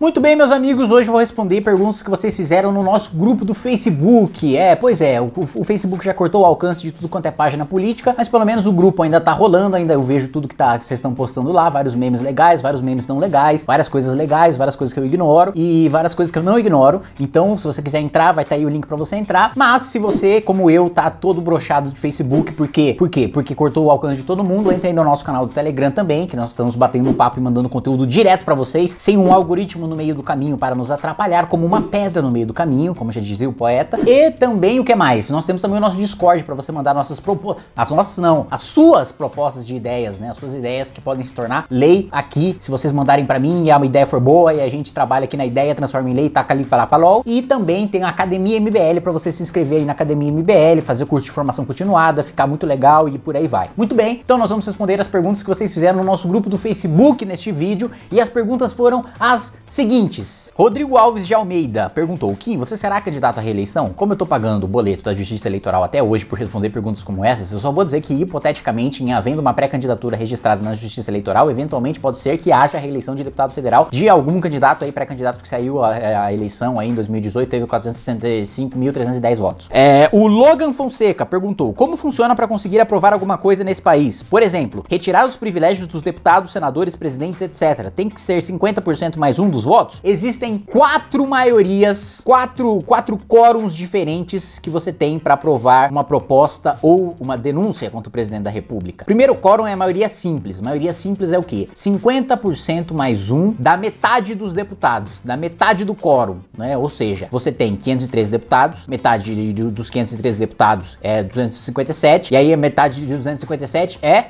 Muito bem, meus amigos, hoje eu vou responder perguntas que vocês fizeram no nosso grupo do Facebook. É, pois é, o, o, Facebook já cortou o alcance de tudo quanto é página política, mas pelo menos o grupo ainda tá rolando, ainda eu vejo tudo que, tá, que vocês estão postando lá, vários memes legais, vários memes não legais, várias coisas legais, várias coisas que eu ignoro e várias coisas que eu não ignoro. Então, se você quiser entrar, vai estar tá aí o link para você entrar. Mas se você, como eu, tá todo brochado de Facebook, por quê? Por quê? Porque cortou o alcance de todo mundo, entra aí no nosso canal do Telegram também, que nós estamos batendo um papo e mandando conteúdo direto para vocês, sem um algoritmo no meio do caminho para nos atrapalhar, como uma pedra no meio do caminho, como já dizia o poeta. E também o que mais? Nós temos também o nosso Discord para você mandar nossas propostas, as nossas não, as suas propostas de ideias, né? As suas ideias que podem se tornar lei aqui, se vocês mandarem para mim e a ideia for boa e a gente trabalha aqui na ideia, transforma em lei, taca ali para lá para LOL. E também tem a Academia MBL para você se inscrever aí na Academia MBL, fazer curso de formação continuada, ficar muito legal e por aí vai. Muito bem, então nós vamos responder as perguntas que vocês fizeram no nosso grupo do Facebook neste vídeo e as perguntas foram as seguintes. Rodrigo Alves de Almeida perguntou, Kim, você será candidato à reeleição? Como eu tô pagando o boleto da Justiça Eleitoral até hoje por responder perguntas como essas, eu só vou dizer que, hipoteticamente, em havendo uma pré-candidatura registrada na Justiça Eleitoral, eventualmente pode ser que haja a reeleição de deputado federal de algum candidato aí, pré-candidato que saiu a, a, eleição aí em 2018, teve 465.310 votos. É, o Logan Fonseca perguntou, como funciona para conseguir aprovar alguma coisa nesse país? Por exemplo, retirar os privilégios dos deputados, senadores, presidentes, etc. Tem que ser 50% mais um dos votos, existem quatro maiorias, quatro, quatro quórums diferentes que você tem para aprovar uma proposta ou uma denúncia contra o presidente da República. Primeiro quórum é a maioria simples. maioria simples é o quê? 50% mais um da metade dos deputados, da metade do quórum, né? Ou seja, você tem 503 deputados, metade de, de, dos 503 deputados é 257, e aí a metade de 257 é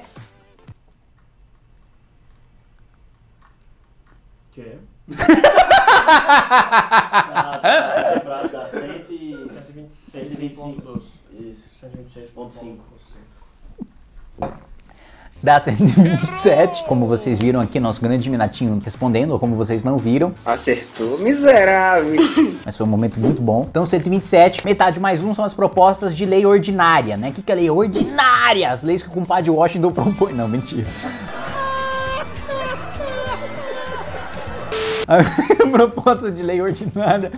dá Dá 127, como vocês viram aqui, nosso grande Minatinho respondendo, ou como vocês não viram. Acertou, miserável. Mas foi um momento muito bom. Então, 127, metade mais um são as propostas de lei ordinária, né? O que, que é lei ordinária? As leis que o compadre Washington propõe. Não, mentira. A proposta de lei ordinária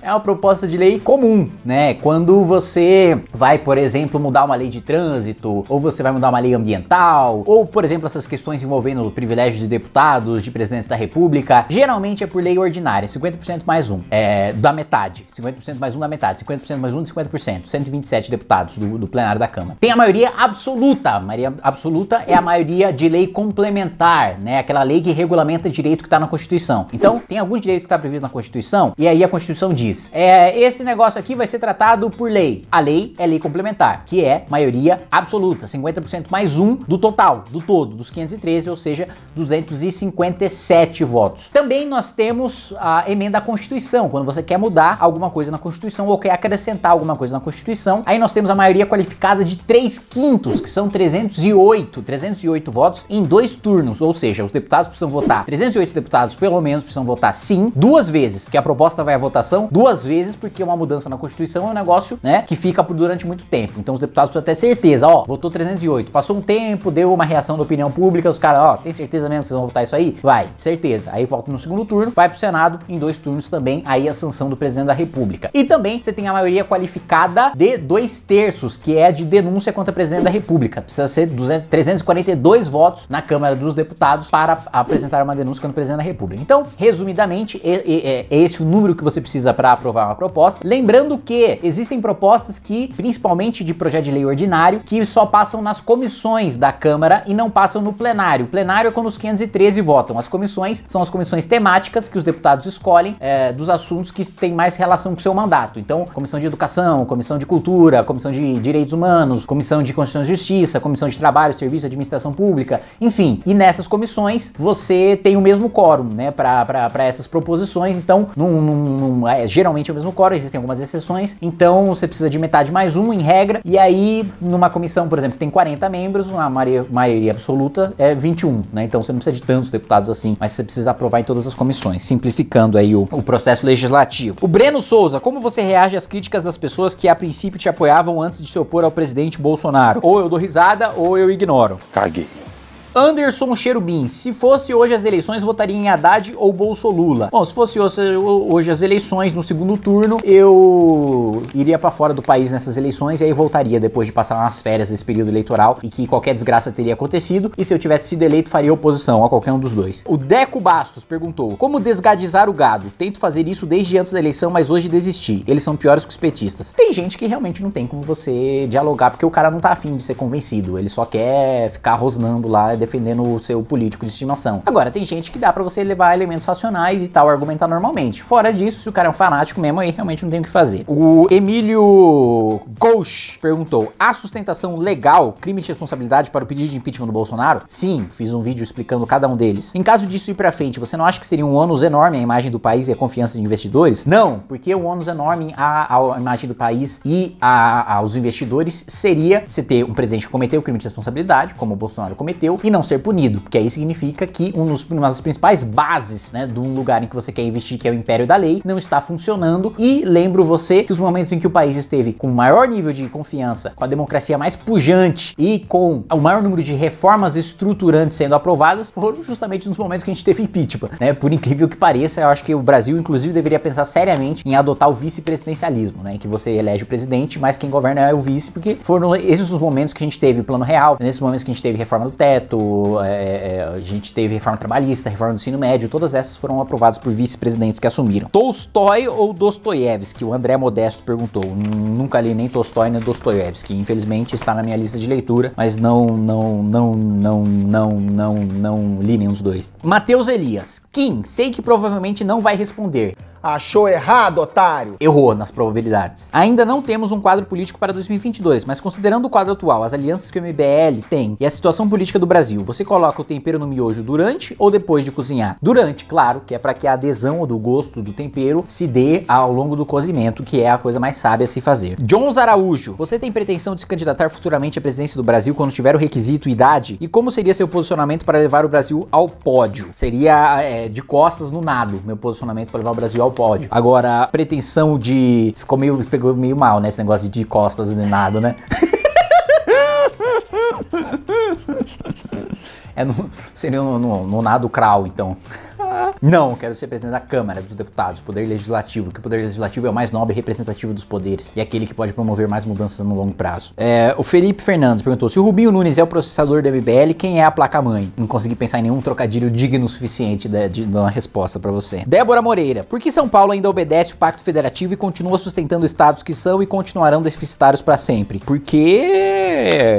é uma proposta de lei comum, né? Quando você vai, por exemplo, mudar uma lei de trânsito, ou você vai mudar uma lei ambiental, ou, por exemplo, essas questões envolvendo privilégios de deputados, de presidentes da república, geralmente é por lei ordinária, 50% mais um, é, da metade, 50% mais um da metade, 50% mais um de 50%, 127 deputados do, do plenário da Câmara. Tem a maioria absoluta, a maioria absoluta é a maioria de lei complementar, né? Aquela lei que regulamenta direito que está na Constituição. Então, então, tem algum direito que está previsto na Constituição, e aí a Constituição diz: é, esse negócio aqui vai ser tratado por lei. A lei é lei complementar, que é maioria absoluta, 50% mais um do total, do todo, dos 513, ou seja, 257 votos. Também nós temos a emenda à Constituição, quando você quer mudar alguma coisa na Constituição ou quer acrescentar alguma coisa na Constituição, aí nós temos a maioria qualificada de 3 quintos, que são 308, 308 votos em dois turnos, ou seja, os deputados precisam votar, 308 deputados pelo menos precisam votar sim duas vezes, que a proposta vai à votação duas vezes, porque uma mudança na Constituição é um negócio, né, que fica por durante muito tempo. Então os deputados precisam ter certeza, ó, votou 308, passou um tempo, deu uma reação da opinião pública, os caras, ó, tem certeza mesmo que vocês vão votar isso aí? Vai, certeza. Aí volta no segundo turno, vai pro Senado, em dois turnos também, aí a sanção do presidente da República. E também você tem a maioria qualificada de dois terços, que é de denúncia contra o presidente da República. Precisa ser 200, 342 votos na Câmara dos Deputados para apresentar uma denúncia contra o presidente da República. Então, resumo resumidamente, é, é esse o número que você precisa para aprovar uma proposta. Lembrando que existem propostas que, principalmente de projeto de lei ordinário, que só passam nas comissões da Câmara e não passam no plenário. O plenário é quando os 513 votam. As comissões são as comissões temáticas que os deputados escolhem é, dos assuntos que têm mais relação com o seu mandato. Então, comissão de educação, comissão de cultura, comissão de direitos humanos, comissão de Constituição e Justiça, comissão de trabalho, serviço, administração pública, enfim. E nessas comissões você tem o mesmo quórum, né, para para essas proposições, então num, num, num, é, geralmente é o mesmo coro, existem algumas exceções, então você precisa de metade mais um em regra, e aí numa comissão, por exemplo, que tem 40 membros, a maioria, maioria absoluta é 21, né? Então você não precisa de tantos deputados assim, mas você precisa aprovar em todas as comissões, simplificando aí o, o processo legislativo. O Breno Souza, como você reage às críticas das pessoas que a princípio te apoiavam antes de se opor ao presidente Bolsonaro? Ou eu dou risada ou eu ignoro. Caguei. Anderson Cherubim, se fosse hoje as eleições, votaria em Haddad ou Bolsonaro? Bom, se fosse hoje as eleições, no segundo turno, eu iria para fora do país nessas eleições e aí voltaria depois de passar umas férias desse período eleitoral e que qualquer desgraça teria acontecido. E se eu tivesse sido eleito, faria oposição a qualquer um dos dois. O Deco Bastos perguntou: Como desgadizar o gado? Tento fazer isso desde antes da eleição, mas hoje desisti. Eles são piores que os petistas. Tem gente que realmente não tem como você dialogar porque o cara não tá afim de ser convencido. Ele só quer ficar rosnando lá defendendo o seu político de estimação. Agora, tem gente que dá para você levar elementos racionais e tal, argumentar normalmente. Fora disso, se o cara é um fanático mesmo, aí realmente não tem o que fazer. O Emílio Gauch perguntou: a sustentação legal, crime de responsabilidade para o pedido de impeachment do Bolsonaro? Sim, fiz um vídeo explicando cada um deles. Em caso disso ir para frente, você não acha que seria um ônus enorme a imagem do país e a confiança de investidores? Não, porque um ônus enorme à, à imagem do país e a, aos investidores seria você ter um presidente que cometeu o crime de responsabilidade, como o Bolsonaro cometeu, e não não ser punido, porque aí significa que um dos, uma das principais bases né, de um lugar em que você quer investir, que é o império da lei, não está funcionando. E lembro você que os momentos em que o país esteve com o maior nível de confiança, com a democracia mais pujante e com o maior número de reformas estruturantes sendo aprovadas, foram justamente nos momentos que a gente teve impeachment. Né? Por incrível que pareça, eu acho que o Brasil, inclusive, deveria pensar seriamente em adotar o vice-presidencialismo, né? em que você elege o presidente, mas quem governa é o vice, porque foram esses os momentos que a gente teve plano real, nesses momentos que a gente teve reforma do teto, é, é, a gente teve reforma trabalhista, reforma do ensino médio, todas essas foram aprovadas por vice-presidentes que assumiram. Tolstói ou Dostoiévski? O André Modesto perguntou. Nunca li nem Tolstói nem Dostoiévski. Infelizmente está na minha lista de leitura, mas não, não, não, não, não, não, não li nenhum dos dois. Matheus Elias. Kim, sei que provavelmente não vai responder, Achou errado, otário! Errou nas probabilidades. Ainda não temos um quadro político para 2022, mas considerando o quadro atual, as alianças que o MBL tem e a situação política do Brasil, você coloca o tempero no miojo durante ou depois de cozinhar? Durante, claro, que é para que a adesão do gosto do tempero se dê ao longo do cozimento, que é a coisa mais sábia a se fazer. Jones Araújo, você tem pretensão de se candidatar futuramente à presidência do Brasil quando tiver o requisito idade? E como seria seu posicionamento para levar o Brasil ao pódio? Seria é, de costas no nado, meu posicionamento para levar o Brasil ao pódio. Agora, a pretensão de. Ficou meio. Pegou meio mal, né? Esse negócio de costas nem nada, né? é no, seria no, no, no nado crawl, então. Não, quero ser presidente da Câmara dos Deputados, poder legislativo, que o poder legislativo é o mais nobre e representativo dos poderes e é aquele que pode promover mais mudanças no longo prazo. É, o Felipe Fernandes perguntou: se o Rubinho Nunes é o processador da MBL, quem é a placa-mãe? Não consegui pensar em nenhum trocadilho digno o suficiente de, de uma resposta para você. Débora Moreira: por que São Paulo ainda obedece o Pacto Federativo e continua sustentando estados que são e continuarão deficitários para sempre? Porque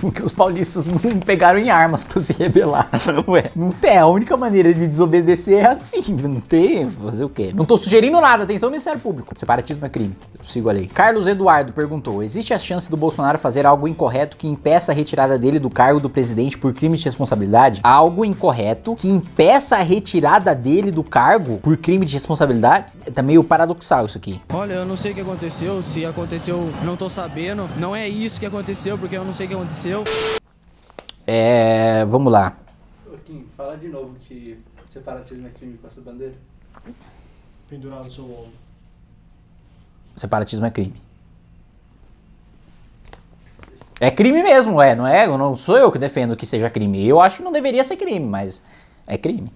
porque os paulistas não pegaram em armas para se rebelar. Ué, não é? é a única maneira de desobedecer obedecer é assim, não tem, fazer o quê? Não tô sugerindo nada, atenção Ministério Público. Separatismo é crime, eu sigo a lei. Carlos Eduardo perguntou, existe a chance do Bolsonaro fazer algo incorreto que impeça a retirada dele do cargo do presidente por crime de responsabilidade? Algo incorreto que impeça a retirada dele do cargo por crime de responsabilidade? É, tá meio paradoxal isso aqui. Olha, eu não sei o que aconteceu, se aconteceu, não tô sabendo. Não é isso que aconteceu, porque eu não sei o que aconteceu. É, vamos lá. fala de novo que Separatismo é crime com essa bandeira? Pendurar no seu ombro. Separatismo é crime. É crime mesmo, é, não é? Não sou eu que defendo que seja crime. Eu acho que não deveria ser crime, mas é crime.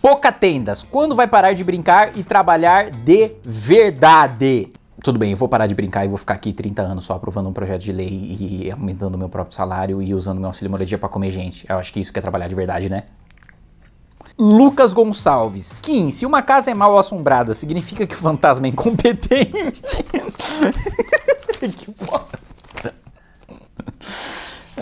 Pouca tendas. Quando vai parar de brincar e trabalhar de verdade? Tudo bem, eu vou parar de brincar e vou ficar aqui 30 anos só aprovando um projeto de lei e aumentando meu próprio salário e usando meu auxílio moradia para comer gente. Eu acho que isso que é trabalhar de verdade, né? Lucas Gonçalves. Kim, Se uma casa é mal assombrada, significa que o fantasma é incompetente? que porra.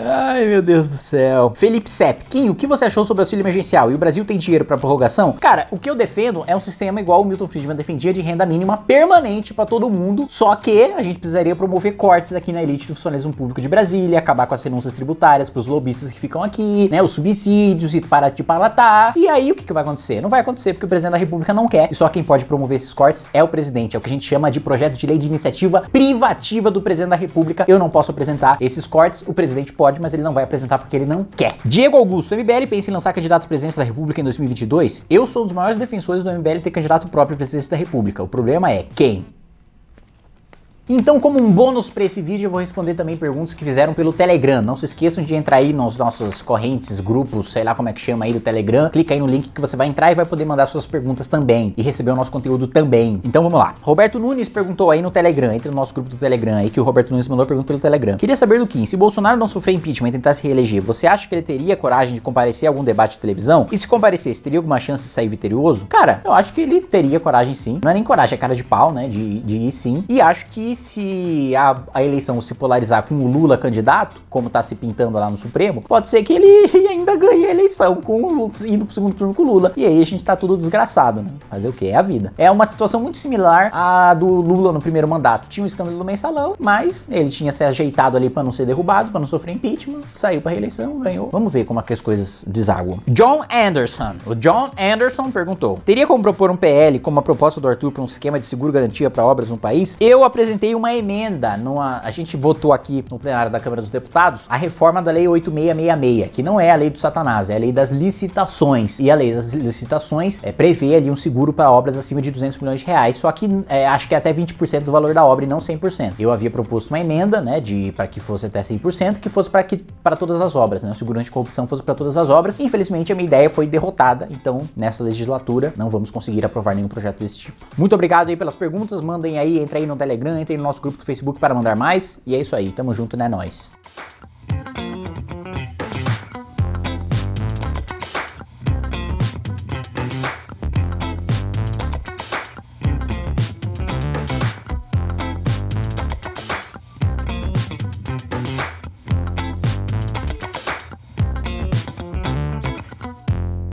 Ai, meu Deus do céu. Felipe Sepp, Kim, o que você achou sobre o auxílio emergencial? E o Brasil tem dinheiro para prorrogação? Cara, o que eu defendo é um sistema igual o Milton Friedman defendia de renda mínima permanente para todo mundo, só que a gente precisaria promover cortes aqui na elite do funcionalismo público de Brasília, acabar com as renúncias tributárias para os lobistas que ficam aqui, né, os subsídios e parar de palatar. E aí o que, que vai acontecer? Não vai acontecer porque o presidente da República não quer. E só quem pode promover esses cortes é o presidente. É o que a gente chama de projeto de lei de iniciativa privativa do presidente da República. Eu não posso apresentar esses cortes, o presidente pode mas ele não vai apresentar porque ele não quer. Diego Augusto, MBL pensa em lançar candidato à presidência da República em 2022? Eu sou um dos maiores defensores do MBL ter candidato próprio à presidência da República. O problema é quem? Então, como um bônus para esse vídeo, eu vou responder também perguntas que fizeram pelo Telegram. Não se esqueçam de entrar aí nos nossos correntes, grupos, sei lá como é que chama aí do Telegram. Clica aí no link que você vai entrar e vai poder mandar suas perguntas também e receber o nosso conteúdo também. Então, vamos lá. Roberto Nunes perguntou aí no Telegram, entre no nosso grupo do Telegram aí que o Roberto Nunes mandou pergunta pelo Telegram. Queria saber do Kim, se Bolsonaro não sofrer impeachment e tentasse reeleger, você acha que ele teria coragem de comparecer a algum debate de televisão? E se comparecesse, teria alguma chance de sair vitorioso? Cara, eu acho que ele teria coragem sim. Não é nem coragem, é cara de pau, né? De, de ir sim. E acho que se a, a eleição se polarizar com o Lula candidato, como tá se pintando lá no Supremo, pode ser que ele ainda ganhe a eleição com o Lula, indo pro segundo turno com o Lula. E aí a gente tá tudo desgraçado, né? Fazer o que? É a vida. É uma situação muito similar à do Lula no primeiro mandato. Tinha o um escândalo do mensalão, mas ele tinha se ajeitado ali para não ser derrubado, para não sofrer impeachment, saiu pra reeleição, ganhou. Vamos ver como é que as coisas desaguam. John Anderson. O John Anderson perguntou: teria como propor um PL como a proposta do Arthur para um esquema de seguro garantia para obras no país? Eu apresentei uma emenda. Numa, a gente votou aqui no plenário da Câmara dos Deputados a reforma da Lei 8666, que não é a lei do Satanás, é a lei das licitações. E a lei das licitações é, prevê ali um seguro para obras acima de 200 milhões de reais, só que é, acho que é até 20% do valor da obra e não 100%. Eu havia proposto uma emenda, né, de para que fosse até 100%, que fosse para que para todas as obras, né, o seguro anticorrupção fosse para todas as obras. E, infelizmente a minha ideia foi derrotada, então nessa legislatura não vamos conseguir aprovar nenhum projeto desse tipo. Muito obrigado aí pelas perguntas, mandem aí, entra aí no Telegram, entre no nosso grupo do Facebook para mandar mais. E é isso aí, tamo junto, né, é nós.